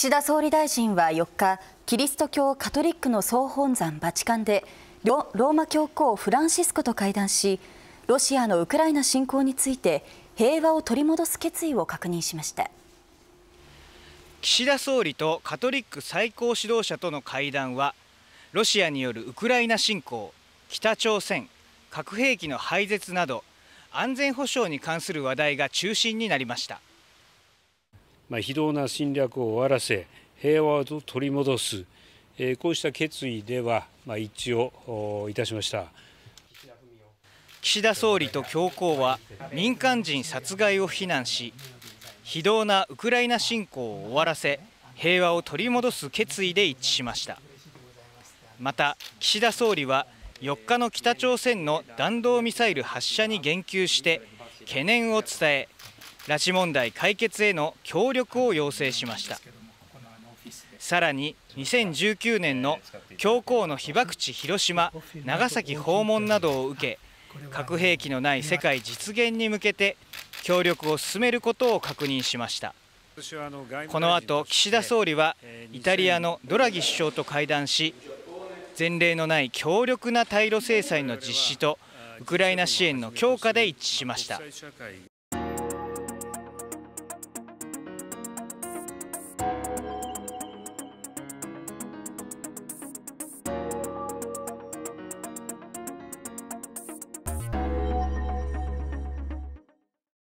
岸田総理大臣は4日キリスト教カトリックの総本山バチカンでローマ教皇フランシスコと会談しロシアのウクライナ侵攻について平和を取り戻す決意を確認しました岸田総理とカトリック最高指導者との会談はロシアによるウクライナ侵攻北朝鮮核兵器の廃絶など安全保障に関する話題が中心になりましたま非道な侵略を終わらせ平和を取り戻す、えこうした決意では、ま一致をいたしました岸田総理と教皇は民間人殺害を非難し非道なウクライナ侵攻を終わらせ平和を取り戻す決意で一致しましたまた岸田総理は4日の北朝鮮の弾道ミサイル発射に言及して懸念を伝え拉致問題解決への協力を要請しましたさらに2019年の教皇の被爆地広島長崎訪問などを受け核兵器のない世界実現に向けて協力を進めることを確認しましたこの後岸田総理はイタリアのドラギ首相と会談し前例のない強力な対ロ制裁の実施とウクライナ支援の強化で一致しました